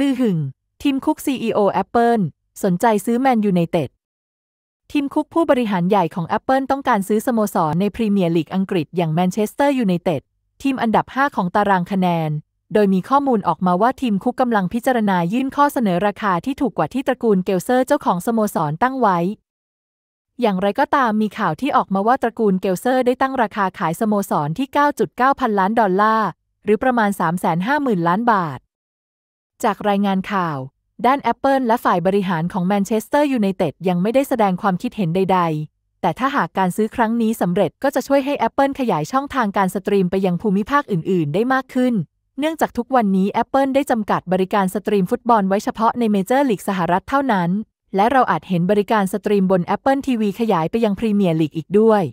ลือหึงทีมคุก CEO Apple สนใจซื้อแมนยูไนเต็ดทีมคุกผู้บริหารใหญ่ของ Apple ต้องการซื้อสโมสรในพรีเมียร์ลีกอังกฤษอย่างแมนเชสเตอร์ยูไนเต็ดทีมอันดับ 5 ของตารางคะแนน โดยมีข้อมูลออกมาว่าทีมคุกกำลังพิจารณายื่นข้อเสนอราคาที่ถูกกว่าที่ตระกูลเกลเซอร์เจ้าของสโมสรตั้งไว้ อย่างไรก็ตามมีข่าวที่ออกมาว่าตระกูลเกลเซอร์ได้ตั้งราคาขายสโมสรที่ 9.9พันล้านดอลลาร์หรือประมาณ 350,000ล้านบาทจากรายงานข่าว ด้าน Apple และฝ่ายบริหารของแมนเชสเตอร์ยูไนเต็ดยังไม่ได้แสดงความคิดเห็นใดๆ แต่ถ้าหากการซื้อครั้งนี้สำเร็จก็จะช่วยให้ Apple ขยายช่องทางการสตรีมไปยังภูมิภาคอื่นๆ ได้มากขึ้น เนื่องจากทุกวันนี้ Apple ได้จำกัดบริการสตรีมฟุตบอลไว้เฉพาะในเมเจอร์ลีกสหรัฐเท่านั้น และเราอาจเห็นบริการสตรีมบน Apple TV ขยายไปยังพรีเมียร์ลีกอีกด้วย